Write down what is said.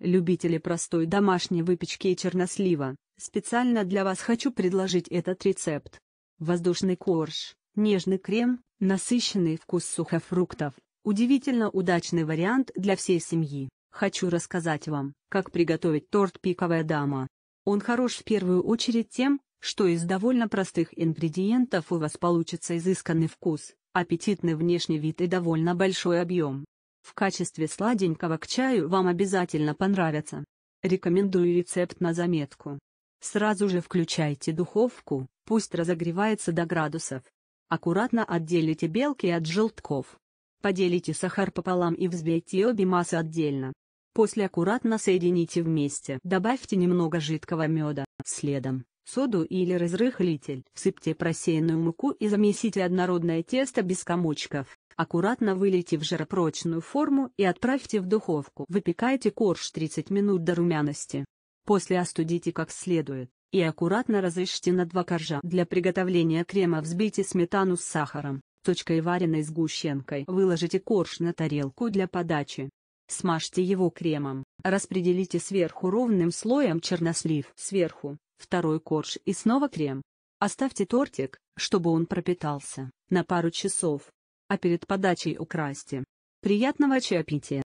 Любители простой домашней выпечки и чернослива, специально для вас хочу предложить этот рецепт. Воздушный корж, нежный крем, насыщенный вкус сухофруктов. Удивительно удачный вариант для всей семьи. Хочу рассказать вам, как приготовить торт «Пиковая дама». Он хорош в первую очередь тем, что из довольно простых ингредиентов у вас получится изысканный вкус, аппетитный внешний вид и довольно большой объем в качестве сладенького к чаю вам обязательно понравится. Рекомендую рецепт на заметку. Сразу же включайте духовку, пусть разогревается до градусов. Аккуратно отделите белки от желтков. Поделите сахар пополам и взбейте обе массы отдельно. После аккуратно соедините вместе. Добавьте немного жидкого меда, следом, соду или разрыхлитель. Всыпьте просеянную муку и замесите однородное тесто без комочков. Аккуратно вылейте в жаропрочную форму и отправьте в духовку. Выпекайте корж 30 минут до румяности. После остудите как следует и аккуратно разрежьте на два коржа. Для приготовления крема взбейте сметану с сахаром, точкой вареной сгущенкой. Выложите корж на тарелку для подачи. Смажьте его кремом, распределите сверху ровным слоем чернослив, сверху, второй корж и снова крем. Оставьте тортик, чтобы он пропитался, на пару часов а перед подачей украсьте. Приятного чаепития!